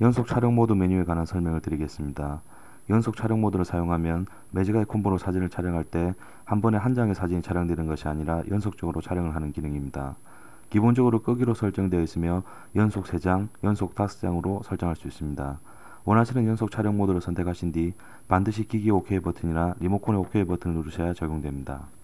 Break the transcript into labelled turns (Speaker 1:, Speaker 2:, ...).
Speaker 1: 연속 촬영 모드 메뉴에 관한 설명을 드리겠습니다. 연속 촬영 모드를 사용하면 매직아이 콘보로 사진을 촬영할 때 한 번에 한 장의 사진이 촬영되는 것이 아니라 연속적으로 촬영을 하는 기능입니다. 기본적으로 끄기로 설정되어 있으며 연속 3장, 연속 5장으로 설정할 수 있습니다. 원하시는 연속 촬영 모드를 선택하신 뒤 반드시 기기 OK 버튼이나 리모컨의 OK 버튼을 누르셔야 적용됩니다.